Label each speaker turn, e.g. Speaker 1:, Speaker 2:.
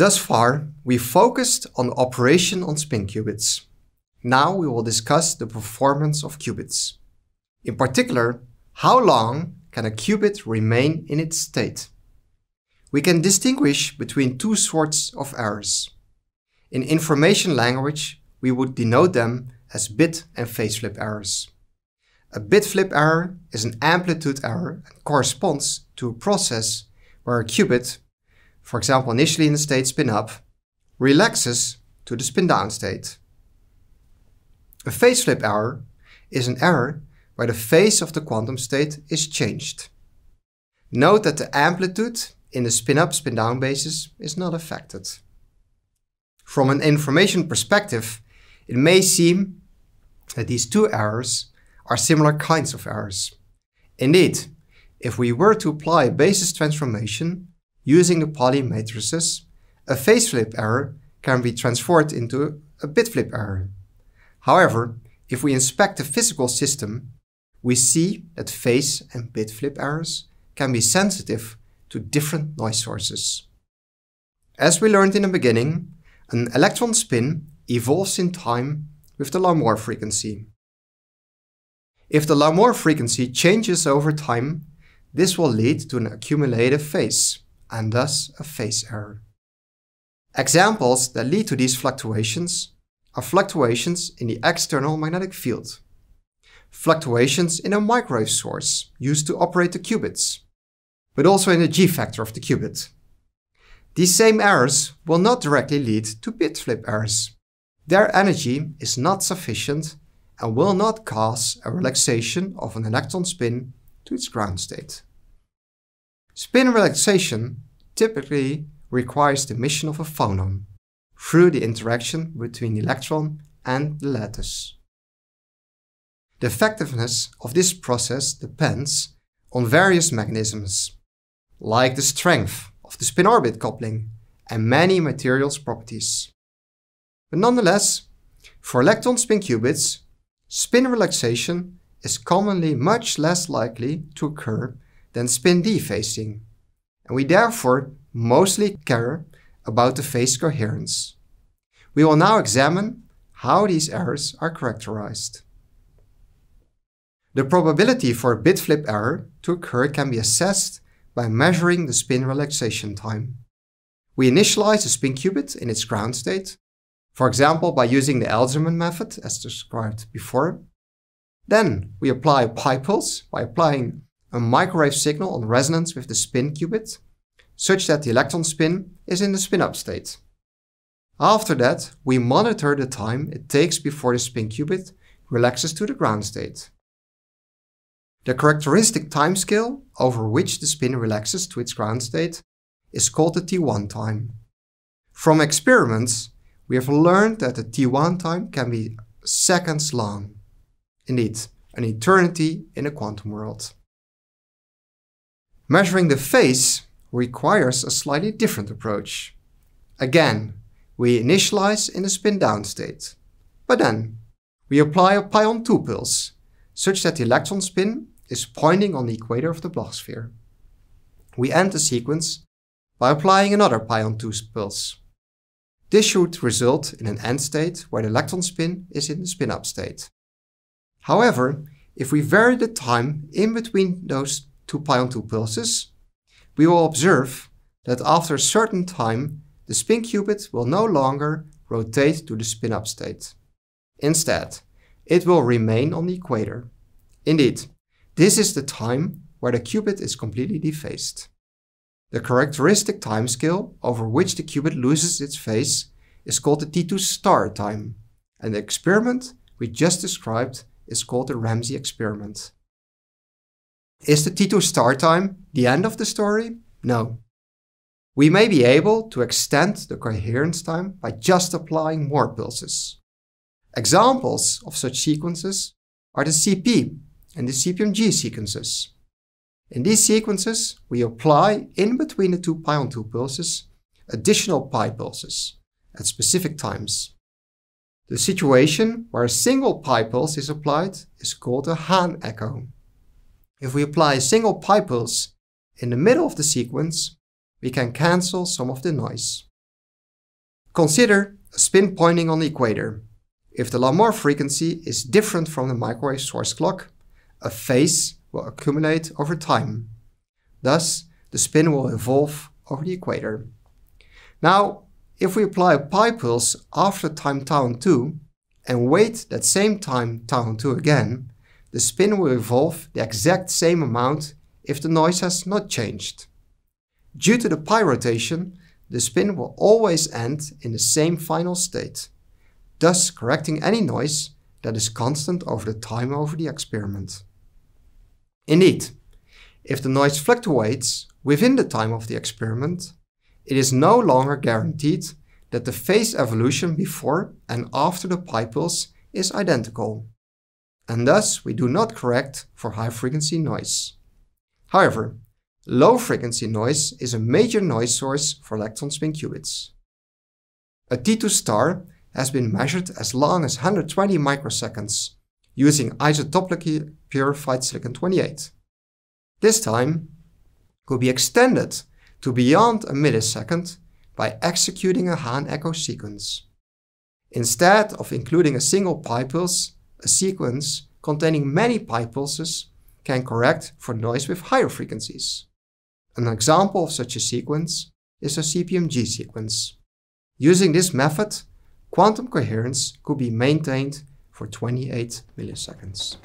Speaker 1: Thus far, we focused on the operation on spin qubits. Now we will discuss the performance of qubits. In particular, how long can a qubit remain in its state? We can distinguish between two sorts of errors. In information language, we would denote them as bit and phase flip errors. A bit flip error is an amplitude error and corresponds to a process where a qubit for example initially in the state spin up, relaxes to the spin down state. A phase flip error is an error where the phase of the quantum state is changed. Note that the amplitude in the spin-up, spin-down basis is not affected. From an information perspective, it may seem that these two errors are similar kinds of errors. Indeed, if we were to apply a basis transformation, using the poly matrices, a phase flip error can be transformed into a bit flip error. However, if we inspect the physical system, we see that phase and bit flip errors can be sensitive to different noise sources. As we learned in the beginning, an electron spin evolves in time with the Larmor frequency. If the Larmor frequency changes over time, this will lead to an accumulative phase and thus a phase error. Examples that lead to these fluctuations are fluctuations in the external magnetic field, fluctuations in a microwave source used to operate the qubits, but also in the g-factor of the qubit. These same errors will not directly lead to bit flip errors. Their energy is not sufficient and will not cause a relaxation of an electron spin to its ground state. Spin relaxation typically requires the emission of a phonon through the interaction between the electron and the lattice. The effectiveness of this process depends on various mechanisms, like the strength of the spin-orbit coupling and many materials properties. But nonetheless, for electron spin qubits, spin relaxation is commonly much less likely to occur than spin defacing, and we therefore mostly care about the phase coherence. We will now examine how these errors are characterized. The probability for a bit flip error to occur can be assessed by measuring the spin relaxation time. We initialize the spin qubit in its ground state, for example by using the Elzerman method as described before. Then we apply a pi pulse by applying a microwave signal on resonance with the spin qubit, such that the electron spin is in the spin-up state. After that, we monitor the time it takes before the spin qubit relaxes to the ground state. The characteristic timescale over which the spin relaxes to its ground state is called the T1 time. From experiments, we have learned that the T1 time can be seconds long. Indeed, an eternity in a quantum world. Measuring the face requires a slightly different approach. Again, we initialize in a spin down state, but then we apply a pion 2 pulse such that the electron spin is pointing on the equator of the Bloch sphere. We end the sequence by applying another pion 2 pulse. This should result in an end state where the electron spin is in the spin-up state. However, if we vary the time in between those 2 pi 2 pulses, we will observe that after a certain time, the spin qubit will no longer rotate to the spin-up state. Instead, it will remain on the equator. Indeed, this is the time where the qubit is completely defaced. The characteristic timescale over which the qubit loses its phase is called the T2 star time, and the experiment we just described is called the Ramsey experiment. Is the T2 star time the end of the story? No. We may be able to extend the coherence time by just applying more pulses. Examples of such sequences are the CP and the CPMG sequences. In these sequences, we apply in between the two pi on 2 pulses additional pi pulses at specific times. The situation where a single pi pulse is applied is called a Han echo. If we apply single pi pulse in the middle of the sequence, we can cancel some of the noise. Consider a spin pointing on the equator. If the Lamar frequency is different from the microwave source clock, a phase will accumulate over time. Thus, the spin will evolve over the equator. Now, if we apply a pi pulse after time tau 2 and wait that same time tau 2 again, the spin will evolve the exact same amount if the noise has not changed. Due to the pi rotation, the spin will always end in the same final state, thus correcting any noise that is constant over the time over the experiment. Indeed, if the noise fluctuates within the time of the experiment, it is no longer guaranteed that the phase evolution before and after the pi pulse is identical and thus we do not correct for high frequency noise. However, low frequency noise is a major noise source for electron spin qubits. A T2 star has been measured as long as 120 microseconds using isotopically purified silicon-28. This time could be extended to beyond a millisecond by executing a Hahn echo sequence. Instead of including a single pi pulse, a sequence containing many pi pulses can correct for noise with higher frequencies. An example of such a sequence is a CPMG sequence. Using this method, quantum coherence could be maintained for 28 milliseconds.